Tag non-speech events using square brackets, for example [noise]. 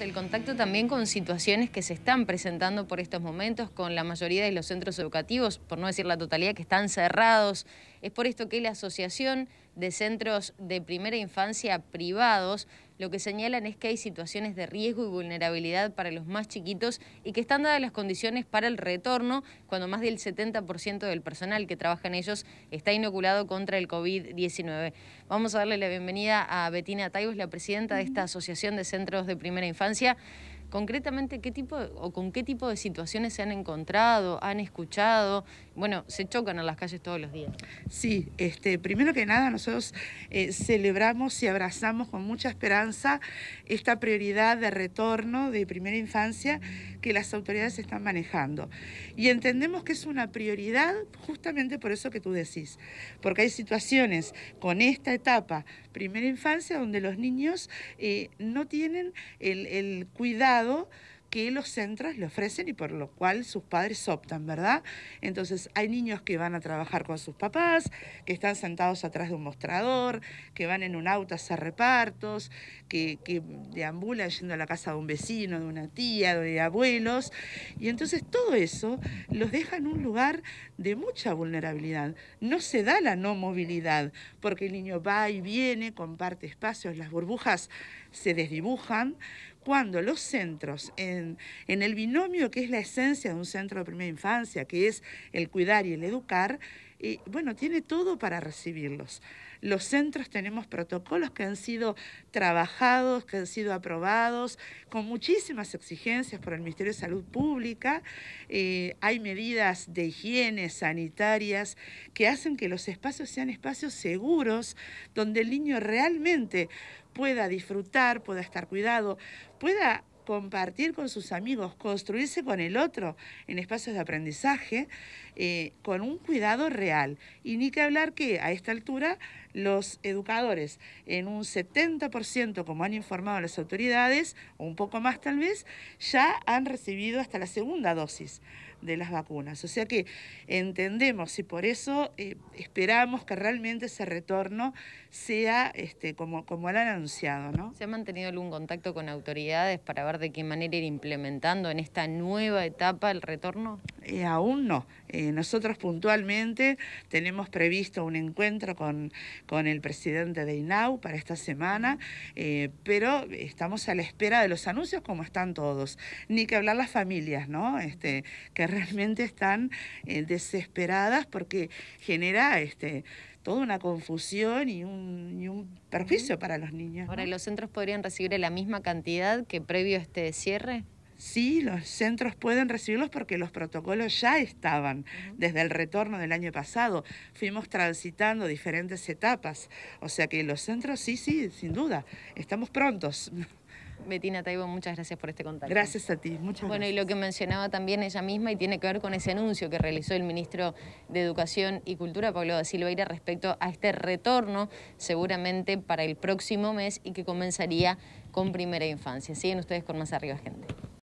el contacto también con situaciones que se están presentando por estos momentos con la mayoría de los centros educativos, por no decir la totalidad, que están cerrados es por esto que la Asociación de Centros de Primera Infancia Privados lo que señalan es que hay situaciones de riesgo y vulnerabilidad para los más chiquitos y que están dadas las condiciones para el retorno cuando más del 70% del personal que trabaja en ellos está inoculado contra el COVID-19. Vamos a darle la bienvenida a Betina Taibos, la presidenta de esta Asociación de Centros de Primera Infancia concretamente qué tipo o con qué tipo de situaciones se han encontrado, han escuchado. Bueno, se chocan en las calles todos los días. Sí, este, primero que nada nosotros eh, celebramos y abrazamos con mucha esperanza esta prioridad de retorno de primera infancia que las autoridades están manejando. Y entendemos que es una prioridad justamente por eso que tú decís, porque hay situaciones con esta etapa, primera infancia, donde los niños eh, no tienen el cuidado, que los centros le ofrecen y por lo cual sus padres optan, ¿verdad? Entonces hay niños que van a trabajar con sus papás, que están sentados atrás de un mostrador, que van en un auto a hacer repartos, que, que deambulan yendo a la casa de un vecino, de una tía, de abuelos. Y entonces todo eso los deja en un lugar de mucha vulnerabilidad. No se da la no movilidad, porque el niño va y viene, comparte espacios, las burbujas se desdibujan cuando los centros, en, el binomio que es la esencia de un centro de primera infancia, que es el cuidar y el educar, y bueno, tiene todo para recibirlos. Los centros tenemos protocolos que han sido trabajados, que han sido aprobados, con muchísimas exigencias por el Ministerio de Salud Pública. Eh, hay medidas de higiene sanitarias que hacen que los espacios sean espacios seguros, donde el niño realmente pueda disfrutar, pueda estar cuidado, pueda compartir con sus amigos, construirse con el otro en espacios de aprendizaje eh, con un cuidado real. Y ni que hablar que a esta altura los educadores en un 70%, como han informado las autoridades, o un poco más tal vez, ya han recibido hasta la segunda dosis de las vacunas. O sea que entendemos y por eso eh, esperamos que realmente ese retorno sea este, como, como lo han anunciado. ¿no? ¿Se ha mantenido algún contacto con autoridades para ver de qué manera ir implementando en esta nueva etapa el retorno? Eh, aún no. Eh, nosotros puntualmente tenemos previsto un encuentro con, el presidente de INAU para esta semana, eh, pero estamos a la espera de los anuncios como están todos. Ni que hablar las familias, ¿no? Este, que realmente están desesperadas porque genera este, toda una confusión y un, perjuicio para los niños. bueno Ahora, ¿los centros podrían recibir la misma cantidad que previo a este cierre? sí los centros pueden recibirlos porque los protocolos ya estaban desde el retorno del año pasado. Fuimos transitando diferentes etapas, o sea que los centros sí, sí, sin duda, estamos prontos. [laughs] Betina Taibo, muchas gracias por este contacto. Gracias a ti, muchas bueno, gracias. y lo que mencionaba también ella misma y tiene que ver con ese anuncio que realizó el ministro de Educación y Cultura, Pablo da Silveira, respecto a este retorno seguramente para el próximo mes y que comenzaría con primera infancia. Siguen ustedes con más arriba, gente.